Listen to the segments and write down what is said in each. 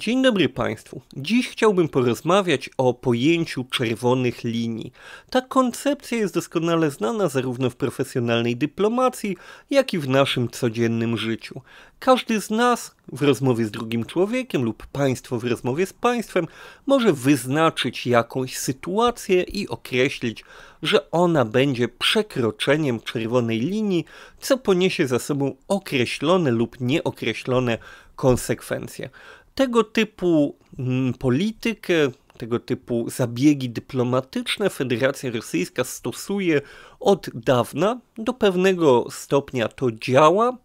Dzień dobry Państwu. Dziś chciałbym porozmawiać o pojęciu czerwonych linii. Ta koncepcja jest doskonale znana zarówno w profesjonalnej dyplomacji, jak i w naszym codziennym życiu. Każdy z nas w rozmowie z drugim człowiekiem lub państwo w rozmowie z państwem może wyznaczyć jakąś sytuację i określić, że ona będzie przekroczeniem czerwonej linii, co poniesie za sobą określone lub nieokreślone konsekwencje tego typu mm, politykę, tego typu zabiegi dyplomatyczne Federacja Rosyjska stosuje od dawna. Do pewnego stopnia to działa,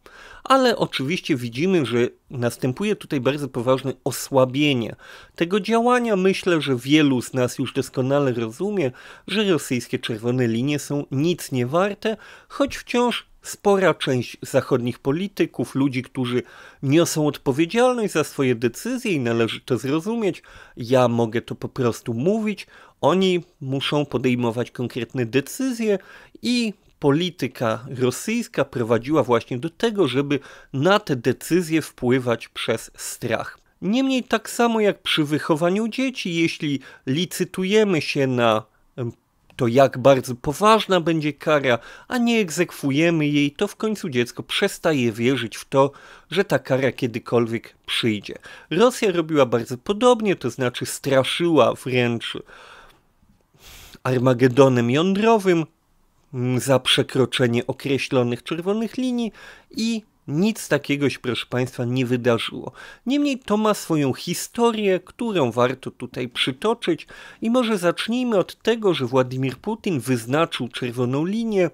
ale oczywiście widzimy, że następuje tutaj bardzo poważne osłabienie tego działania. Myślę, że wielu z nas już doskonale rozumie, że rosyjskie czerwone linie są nic nie warte, choć wciąż spora część zachodnich polityków, ludzi, którzy niosą odpowiedzialność za swoje decyzje i należy to zrozumieć. Ja mogę to po prostu mówić. Oni muszą podejmować konkretne decyzje i polityka rosyjska prowadziła właśnie do tego, żeby na te decyzje wpływać przez strach. Niemniej tak samo jak przy wychowaniu dzieci, jeśli licytujemy się na to jak bardzo poważna będzie kara, a nie egzekwujemy jej, to w końcu dziecko przestaje wierzyć w to, że ta kara kiedykolwiek przyjdzie. Rosja robiła bardzo podobnie, to znaczy straszyła wręcz Armagedonem jądrowym za przekroczenie określonych czerwonych linii i nic takiego się, proszę Państwa, nie wydarzyło. Niemniej to ma swoją historię, którą warto tutaj przytoczyć i może zacznijmy od tego, że Władimir Putin wyznaczył czerwoną linię,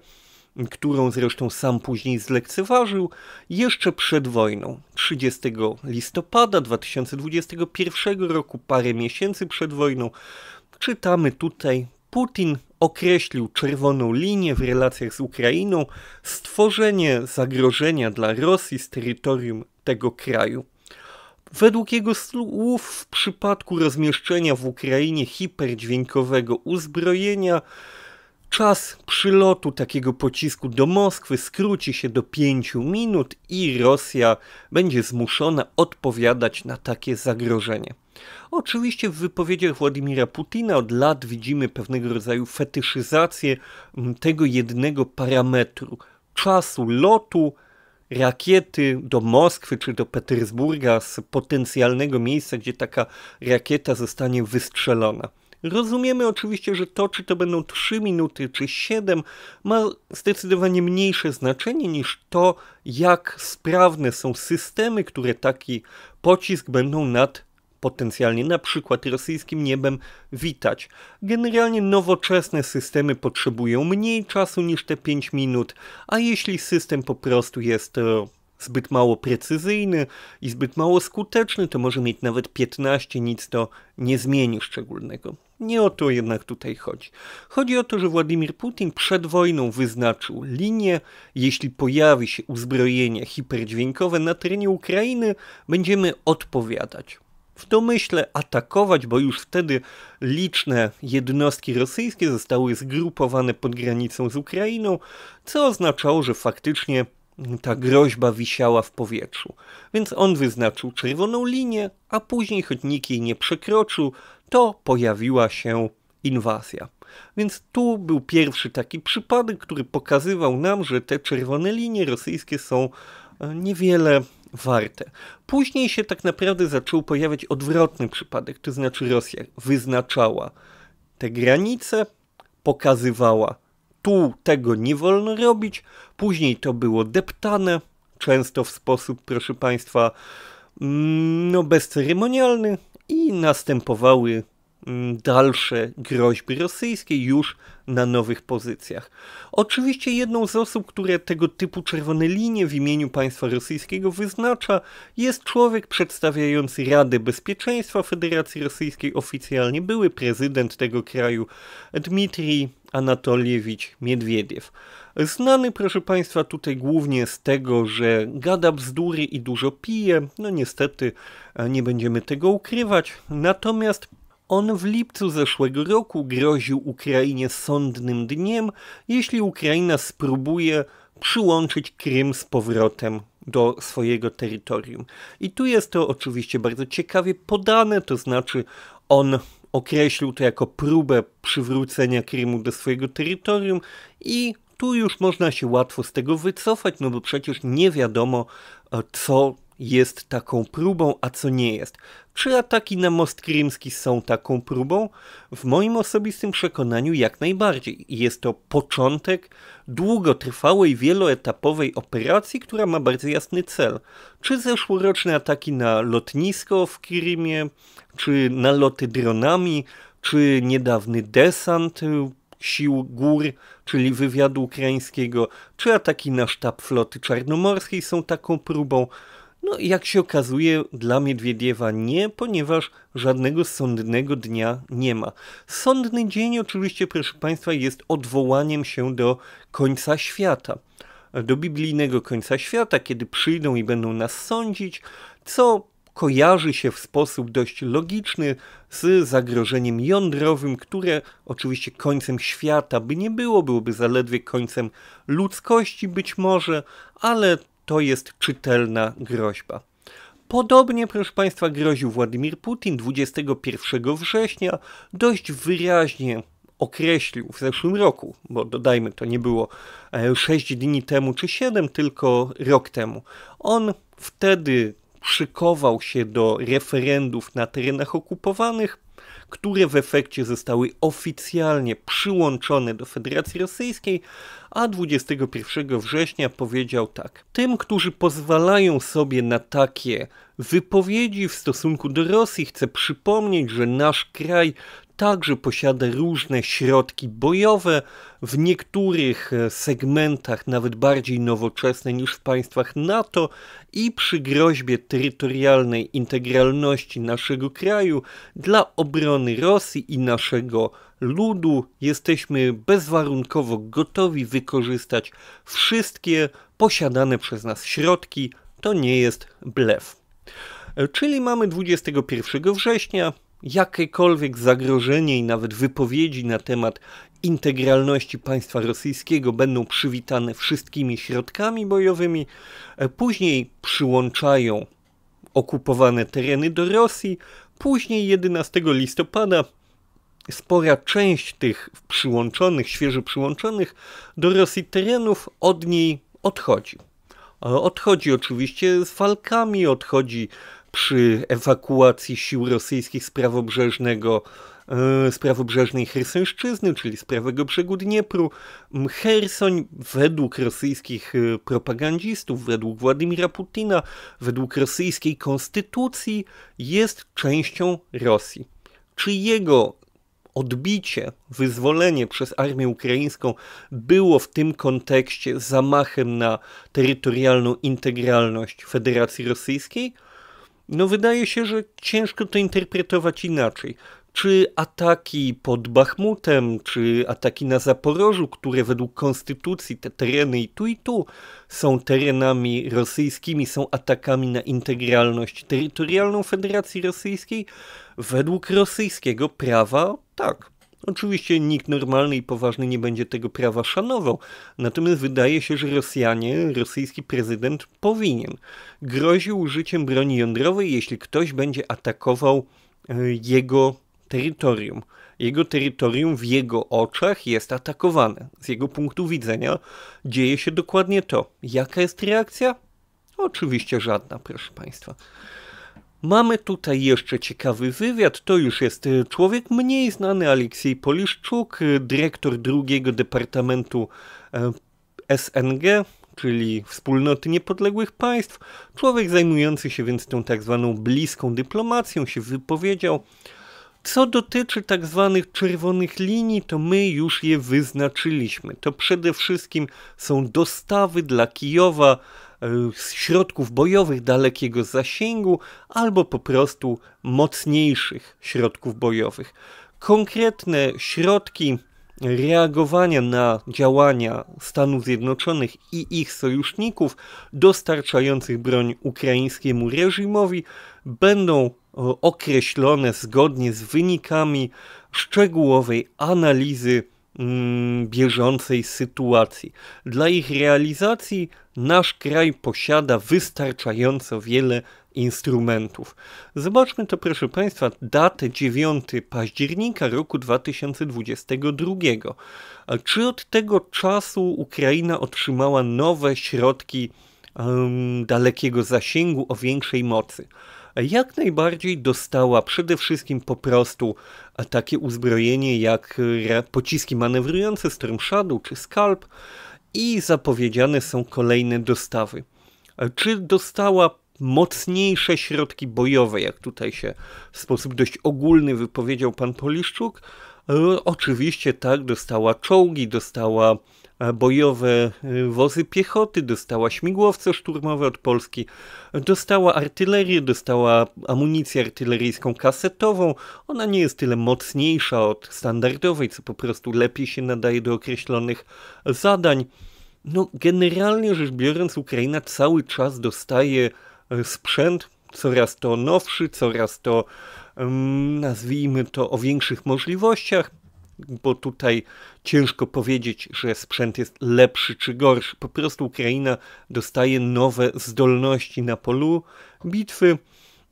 którą zresztą sam później zlekceważył, jeszcze przed wojną. 30 listopada 2021 roku, parę miesięcy przed wojną, czytamy tutaj Putin określił czerwoną linię w relacjach z Ukrainą stworzenie zagrożenia dla Rosji z terytorium tego kraju. Według jego słów, w przypadku rozmieszczenia w Ukrainie hiperdźwiękowego uzbrojenia, czas przylotu takiego pocisku do Moskwy skróci się do 5 minut i Rosja będzie zmuszona odpowiadać na takie zagrożenie. Oczywiście w wypowiedziach Władimira Putina od lat widzimy pewnego rodzaju fetyszyzację mm, tego jednego parametru czasu lotu rakiety do Moskwy czy do Petersburga z potencjalnego miejsca, gdzie taka rakieta zostanie wystrzelona. Rozumiemy oczywiście, że to, czy to będą 3 minuty czy 7, ma zdecydowanie mniejsze znaczenie niż to, jak sprawne są systemy, które taki pocisk będą nad potencjalnie na przykład rosyjskim niebem witać. Generalnie nowoczesne systemy potrzebują mniej czasu niż te 5 minut, a jeśli system po prostu jest e, zbyt mało precyzyjny i zbyt mało skuteczny, to może mieć nawet 15, nic to nie zmieni szczególnego. Nie o to jednak tutaj chodzi. Chodzi o to, że Władimir Putin przed wojną wyznaczył linię. Jeśli pojawi się uzbrojenie hiperdźwiękowe na terenie Ukrainy, będziemy odpowiadać w domyśle atakować, bo już wtedy liczne jednostki rosyjskie zostały zgrupowane pod granicą z Ukrainą, co oznaczało, że faktycznie ta groźba wisiała w powietrzu. Więc on wyznaczył czerwoną linię, a później, choć nikt jej nie przekroczył, to pojawiła się inwazja. Więc tu był pierwszy taki przypadek, który pokazywał nam, że te czerwone linie rosyjskie są e, niewiele warte. Później się tak naprawdę zaczął pojawiać odwrotny przypadek, to znaczy Rosja wyznaczała te granice, pokazywała tu tego nie wolno robić, później to było deptane, często w sposób, proszę Państwa, mm, no bezceremonialny i następowały Mm, dalsze groźby rosyjskie już na nowych pozycjach. Oczywiście jedną z osób, które tego typu czerwone linie w imieniu państwa rosyjskiego wyznacza, jest człowiek przedstawiający Radę Bezpieczeństwa Federacji Rosyjskiej oficjalnie, były prezydent tego kraju Dmitrij Anatoliewicz Miedwiediew. Znany, proszę Państwa, tutaj głównie z tego, że gada bzdury i dużo pije. No niestety e, nie będziemy tego ukrywać. Natomiast on w lipcu zeszłego roku groził Ukrainie sądnym dniem, jeśli Ukraina spróbuje przyłączyć Krym z powrotem do swojego terytorium. I tu jest to oczywiście bardzo ciekawie podane, to znaczy on określił to jako próbę przywrócenia Krymu do swojego terytorium i tu już można się łatwo z tego wycofać, no bo przecież nie wiadomo, co jest taką próbą, a co nie jest. Czy ataki na Most Krymski są taką próbą? W moim osobistym przekonaniu jak najbardziej. Jest to początek długotrwałej, wieloetapowej operacji, która ma bardzo jasny cel. Czy zeszłoroczne ataki na lotnisko w Krymie, czy naloty dronami, czy niedawny desant sił gór, czyli wywiadu ukraińskiego, czy ataki na sztab floty czarnomorskiej są taką próbą. No i jak się okazuje, dla Miedwiediewa nie, ponieważ żadnego sądnego dnia nie ma. Sądny dzień oczywiście, proszę Państwa, jest odwołaniem się do końca świata. Do biblijnego końca świata, kiedy przyjdą i będą nas sądzić, co kojarzy się w sposób dość logiczny z zagrożeniem jądrowym, które oczywiście końcem świata by nie było, byłoby zaledwie końcem ludzkości być może, ale to jest czytelna groźba. Podobnie, proszę Państwa, groził Władimir Putin 21 września, dość wyraźnie określił w zeszłym roku, bo dodajmy, to nie było 6 e, dni temu czy 7, tylko rok temu. On wtedy szykował się do referendów na terenach okupowanych, które w efekcie zostały oficjalnie przyłączone do Federacji Rosyjskiej, a 21 września powiedział tak: Tym, którzy pozwalają sobie na takie wypowiedzi w stosunku do Rosji, chcę przypomnieć, że nasz kraj także posiada różne środki bojowe, w niektórych e, segmentach nawet bardziej nowoczesne niż w państwach NATO i przy groźbie terytorialnej integralności naszego kraju dla obrony Rosji i naszego ludu jesteśmy bezwarunkowo gotowi wykorzystać wszystkie posiadane przez nas środki. To nie jest blef. E, czyli mamy 21 września jakiekolwiek zagrożenie i nawet wypowiedzi na temat integralności państwa rosyjskiego będą przywitane wszystkimi środkami bojowymi. E, później przyłączają okupowane tereny do Rosji. Później 11 listopada spora część tych przyłączonych, świeżo przyłączonych do Rosji terenów od niej odchodzi. E, odchodzi oczywiście z falkami, odchodzi przy ewakuacji sił rosyjskich z prawobrzeżnego e, z prawobrzeżnej Hersońszczyzny, czyli z prawego brzegu Dniepru. Hersoń według rosyjskich e, propagandzistów, według Władimira Putina, według rosyjskiej konstytucji jest częścią Rosji. Czy jego odbicie, wyzwolenie przez armię ukraińską było w tym kontekście zamachem na terytorialną integralność Federacji Rosyjskiej? No wydaje się, że ciężko to interpretować inaczej. Czy ataki pod Bachmutem, czy ataki na Zaporożu, które według konstytucji te tereny i tu i tu są terenami rosyjskimi, są atakami na integralność terytorialną Federacji Rosyjskiej, według rosyjskiego prawa tak. Oczywiście nikt normalny i poważny nie będzie tego prawa szanował, natomiast wydaje się, że Rosjanie, rosyjski prezydent powinien. Groził użyciem broni jądrowej, jeśli ktoś będzie atakował e, jego terytorium. Jego terytorium w jego oczach jest atakowane. Z jego punktu widzenia dzieje się dokładnie to. Jaka jest reakcja? Oczywiście żadna, proszę Państwa. Mamy tutaj jeszcze ciekawy wywiad, to już jest e, człowiek mniej znany, Aleksiej Poliszczuk, e, dyrektor drugiego Departamentu e, SNG, czyli Wspólnoty Niepodległych Państw. Człowiek zajmujący się więc tą tak zwaną bliską dyplomacją się wypowiedział. Co dotyczy tak zwanych czerwonych linii, to my już je wyznaczyliśmy. To przede wszystkim są dostawy dla Kijowa E, środków bojowych dalekiego zasięgu albo po prostu mocniejszych środków bojowych. Konkretne środki reagowania na działania Stanów Zjednoczonych i ich sojuszników dostarczających broń ukraińskiemu reżimowi będą e, określone zgodnie z wynikami szczegółowej analizy mm, bieżącej sytuacji. Dla ich realizacji nasz kraj posiada wystarczająco wiele instrumentów. Zobaczmy to, proszę Państwa, datę 9 października roku 2022. czy od tego czasu Ukraina otrzymała nowe środki um, dalekiego zasięgu o większej mocy? jak najbardziej dostała przede wszystkim po prostu takie uzbrojenie jak e, pociski manewrujące Storm Shadow czy Scalp, i zapowiedziane są kolejne dostawy. E, czy dostała mocniejsze środki bojowe, jak tutaj się w sposób dość ogólny wypowiedział pan Poliszczuk? E, oczywiście tak, dostała czołgi, dostała E, bojowe e, wozy piechoty, dostała śmigłowce szturmowe od Polski, dostała artylerię, dostała amunicję artyleryjską kasetową. Ona nie jest tyle mocniejsza od standardowej, co po prostu lepiej się nadaje do określonych zadań. No, generalnie rzecz biorąc, Ukraina cały czas dostaje e, sprzęt coraz to nowszy, coraz to, mm, nazwijmy to, o większych możliwościach bo tutaj ciężko powiedzieć, że sprzęt jest lepszy czy gorszy. Po prostu Ukraina dostaje nowe zdolności na polu bitwy,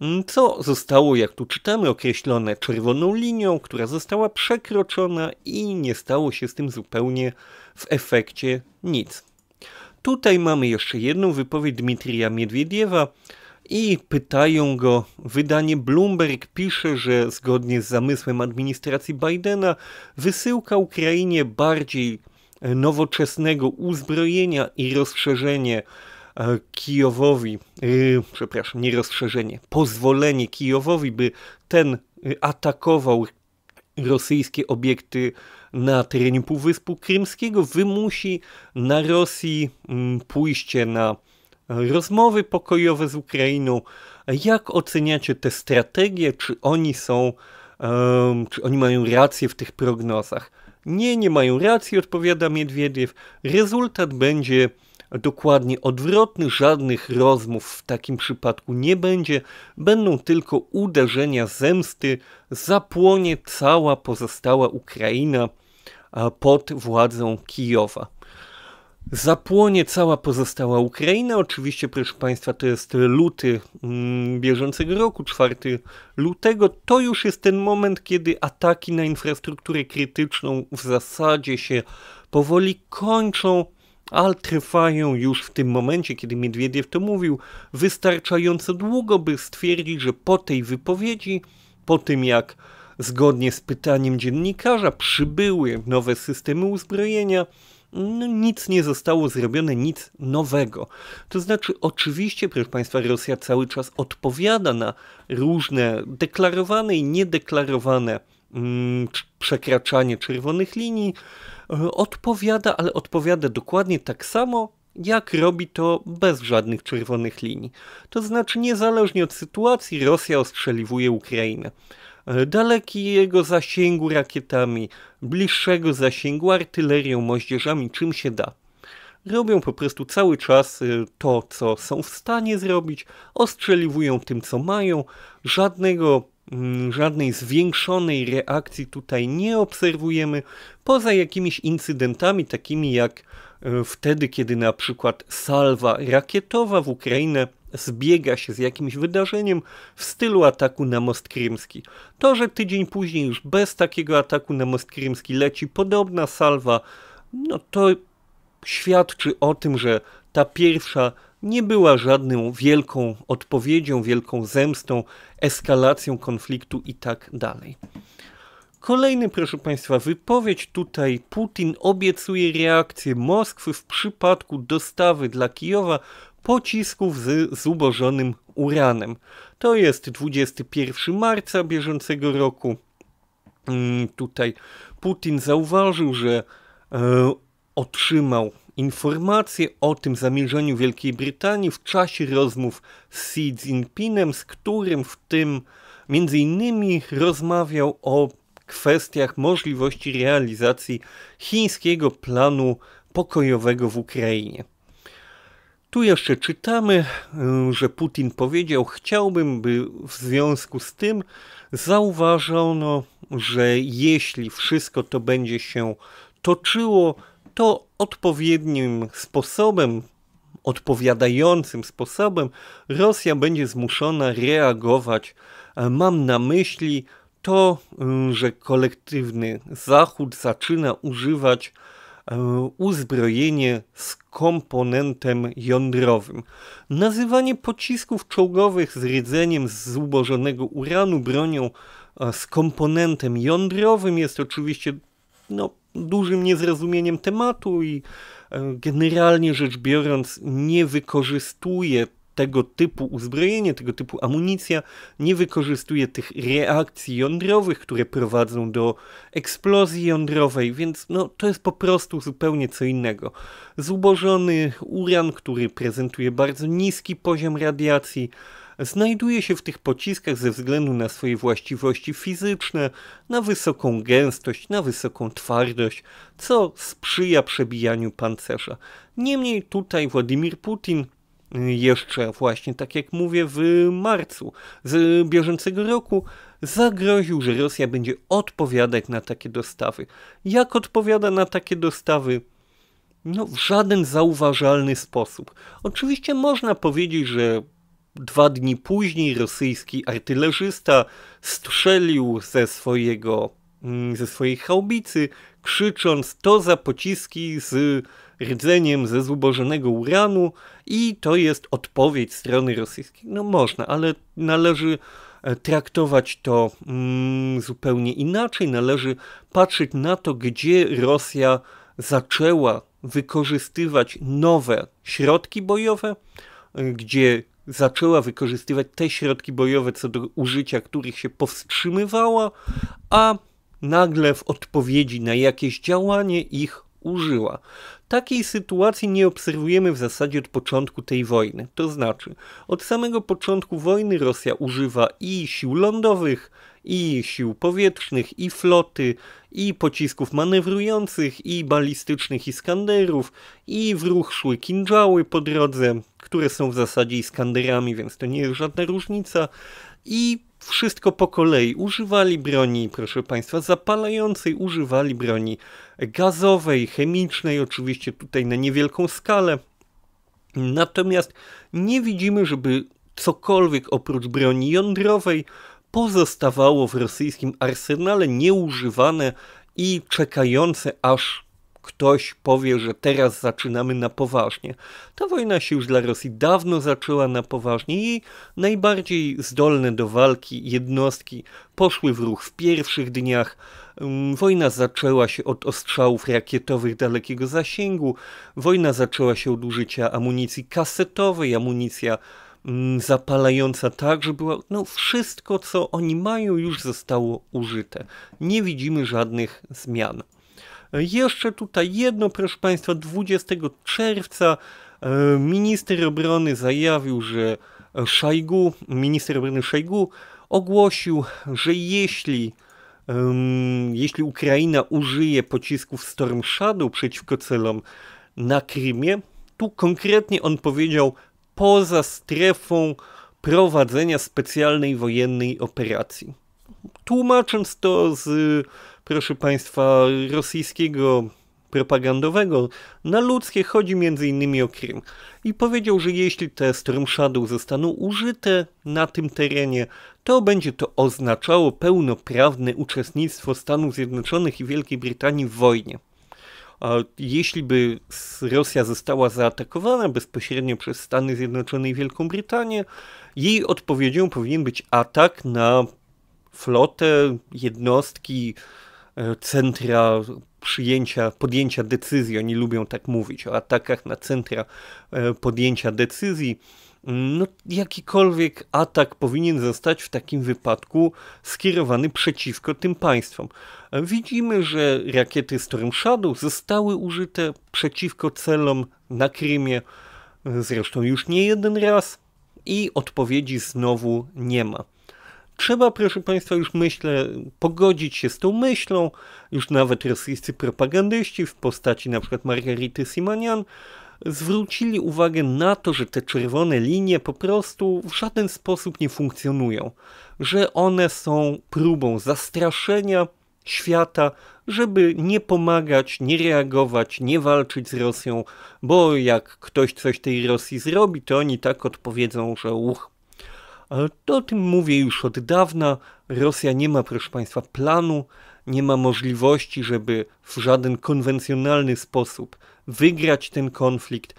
mm, co zostało, jak tu czytamy, określone czerwoną linią, która została przekroczona i nie stało się z tym zupełnie w efekcie nic. Tutaj mamy jeszcze jedną wypowiedź Dmitrija Miedwiediewa, i pytają go. Wydanie Bloomberg pisze, że zgodnie z zamysłem administracji Bidena wysyłka Ukrainie bardziej e, nowoczesnego uzbrojenia i rozszerzenie e, Kijowowi, y, przepraszam, nie rozszerzenie, pozwolenie Kijowowi, by ten y, atakował rosyjskie obiekty na terenie Półwyspu Krymskiego, wymusi na Rosji pójście na rozmowy pokojowe z Ukrainą. Jak oceniacie te strategie? Czy oni są, um, czy oni mają rację w tych prognozach? Nie, nie mają racji, odpowiada Miedwiediew. Rezultat będzie dokładnie odwrotny, żadnych rozmów w takim przypadku nie będzie, będą tylko uderzenia zemsty, zapłonie cała pozostała Ukraina pod władzą Kijowa. Zapłonie cała pozostała Ukraina. Oczywiście, proszę Państwa, to jest luty mm, bieżącego roku, 4 lutego. To już jest ten moment, kiedy ataki na infrastrukturę krytyczną w zasadzie się powoli kończą, ale trwają już w tym momencie, kiedy Miedwiediew to mówił, wystarczająco długo, by stwierdzić, że po tej wypowiedzi, po tym jak zgodnie z pytaniem dziennikarza przybyły nowe systemy uzbrojenia, no, nic nie zostało zrobione, nic nowego. To znaczy, oczywiście, proszę Państwa, Rosja cały czas odpowiada na różne deklarowane i niedeklarowane mm, przekraczanie czerwonych linii. Odpowiada, ale odpowiada dokładnie tak samo, jak robi to bez żadnych czerwonych linii. To znaczy, niezależnie od sytuacji, Rosja ostrzeliwuje Ukrainę dalekiego zasięgu rakietami, bliższego zasięgu artylerią, moździerzami, czym się da. Robią po prostu cały czas y, to, co są w stanie zrobić, ostrzeliwują tym, co mają. Żadnego, mm, żadnej zwiększonej reakcji tutaj nie obserwujemy, poza jakimiś incydentami, takimi jak y, wtedy, kiedy na przykład salwa rakietowa w Ukrainę zbiega się z jakimś wydarzeniem w stylu ataku na Most Krymski. To, że tydzień później już bez takiego ataku na Most Krymski leci podobna salwa, no to świadczy o tym, że ta pierwsza nie była żadną wielką odpowiedzią, wielką zemstą, eskalacją konfliktu i tak dalej. Kolejny, proszę Państwa, wypowiedź tutaj. Putin obiecuje reakcję Moskwy w przypadku dostawy dla Kijowa pocisków z zubożonym uranem. To jest 21 marca bieżącego roku. Mm, tutaj Putin zauważył, że e, otrzymał informacje o tym zamierzeniu Wielkiej Brytanii w czasie rozmów z Xi Jinpingem, z którym w tym między innymi rozmawiał o kwestiach możliwości realizacji chińskiego planu pokojowego w Ukrainie. Tu jeszcze czytamy, y, że Putin powiedział: Chciałbym, by w związku z tym zauważono, że jeśli wszystko to będzie się toczyło, to odpowiednim sposobem, odpowiadającym sposobem, Rosja będzie zmuszona reagować. E, mam na myśli to, y, że kolektywny Zachód zaczyna używać E, uzbrojenie z komponentem jądrowym. Nazywanie pocisków czołgowych z rdzeniem z zubożonego uranu bronią e, z komponentem jądrowym jest oczywiście no, dużym niezrozumieniem tematu i e, generalnie rzecz biorąc nie wykorzystuje tego typu uzbrojenie, tego typu amunicja nie wykorzystuje tych reakcji jądrowych, które prowadzą do eksplozji jądrowej, więc no, to jest po prostu zupełnie co innego. Zubożony uran, który prezentuje bardzo niski poziom radiacji, znajduje się w tych pociskach ze względu na swoje właściwości fizyczne, na wysoką gęstość, na wysoką twardość, co sprzyja przebijaniu pancerza. Niemniej tutaj Władimir Putin jeszcze właśnie, tak jak mówię, w marcu z bieżącego roku zagroził, że Rosja będzie odpowiadać na takie dostawy. Jak odpowiada na takie dostawy? No, w żaden zauważalny sposób. Oczywiście można powiedzieć, że dwa dni później rosyjski artylerzysta strzelił ze swojego mm, ze swojej chałbicy, krzycząc to za pociski z rdzeniem ze zubożonego uranu i to jest odpowiedź strony rosyjskiej. No można, ale należy e, traktować to mm, zupełnie inaczej. Należy patrzeć na to, gdzie Rosja zaczęła wykorzystywać nowe środki bojowe, e, gdzie zaczęła wykorzystywać te środki bojowe, co do użycia których się powstrzymywała, a nagle w odpowiedzi na jakieś działanie ich użyła. Takiej sytuacji nie obserwujemy w zasadzie od początku tej wojny. To znaczy, od samego początku wojny Rosja używa i sił lądowych, i sił powietrznych, i floty, i pocisków manewrujących, i balistycznych Iskanderów, i w ruch szły kinżały po drodze, które są w zasadzie Iskanderami, więc to nie jest żadna różnica. I wszystko po kolei. Używali broni, proszę Państwa, zapalającej, używali broni gazowej, chemicznej, oczywiście tutaj na niewielką skalę. Natomiast nie widzimy, żeby cokolwiek oprócz broni jądrowej pozostawało w rosyjskim arsenale nieużywane i czekające aż ktoś powie, że teraz zaczynamy na poważnie. Ta wojna się już dla Rosji dawno zaczęła na poważnie i najbardziej zdolne do walki jednostki poszły w ruch w pierwszych dniach. Mm, wojna zaczęła się od ostrzałów rakietowych dalekiego zasięgu, wojna zaczęła się od użycia amunicji kasetowej, amunicja mm, zapalająca także była, no wszystko co oni mają już zostało użyte. Nie widzimy żadnych zmian. Jeszcze tutaj jedno, proszę Państwa, 20 czerwca e, minister obrony zajawił, że Szajgu, minister obrony Szajgu ogłosił, że jeśli um, jeśli Ukraina użyje pocisków Storm Shadow przeciwko celom na Krymie, tu konkretnie on powiedział poza strefą prowadzenia specjalnej wojennej operacji. Tłumacząc to z proszę Państwa, rosyjskiego propagandowego na ludzkie chodzi m.in. o Krym i powiedział, że jeśli te Storm Shadow zostaną użyte na tym terenie, to będzie to oznaczało pełnoprawne uczestnictwo Stanów Zjednoczonych i Wielkiej Brytanii w wojnie. A jeśli by Rosja została zaatakowana bezpośrednio przez Stany Zjednoczone i Wielką Brytanię, jej odpowiedzią powinien być atak na flotę, jednostki, E, centra przyjęcia, podjęcia decyzji. Oni lubią tak mówić o atakach na centra e, podjęcia decyzji. No, jakikolwiek atak powinien zostać w takim wypadku skierowany przeciwko tym państwom. Widzimy, że rakiety Storm Shadow zostały użyte przeciwko celom na Krymie, zresztą już nie jeden raz, i odpowiedzi znowu nie ma. Trzeba, proszę Państwa, już myślę, pogodzić się z tą myślą. Już nawet rosyjscy propagandyści w postaci na przykład Margarity Simonian zwrócili uwagę na to, że te czerwone linie po prostu w żaden sposób nie funkcjonują, że one są próbą zastraszenia świata, żeby nie pomagać, nie reagować, nie walczyć z Rosją, bo jak ktoś coś tej Rosji zrobi, to oni tak odpowiedzą, że uch, ale o tym mówię już od dawna. Rosja nie ma, proszę Państwa, planu, nie ma możliwości, żeby w żaden konwencjonalny sposób wygrać ten konflikt.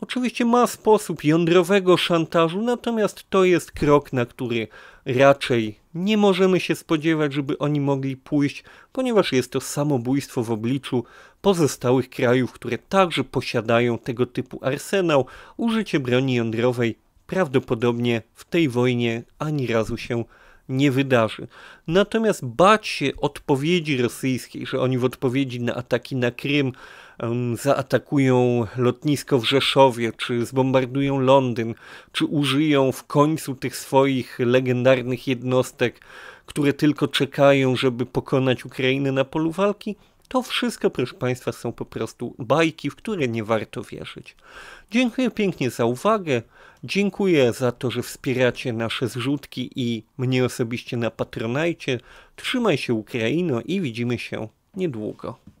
Oczywiście ma sposób jądrowego szantażu, natomiast to jest krok, na który raczej nie możemy się spodziewać, żeby oni mogli pójść, ponieważ jest to samobójstwo w obliczu pozostałych krajów, które także posiadają tego typu arsenał. Użycie broni jądrowej prawdopodobnie w tej wojnie ani razu się nie wydarzy. Natomiast bać się odpowiedzi rosyjskiej, że oni w odpowiedzi na ataki na Krym um, zaatakują lotnisko w Rzeszowie, czy zbombardują Londyn, czy użyją w końcu tych swoich legendarnych jednostek, które tylko czekają, żeby pokonać Ukrainę na polu walki, to wszystko, proszę Państwa, są po prostu bajki, w które nie warto wierzyć. Dziękuję pięknie za uwagę. Dziękuję za to, że wspieracie nasze zrzutki i mnie osobiście na Patronajcie. Trzymaj się Ukraino i widzimy się niedługo.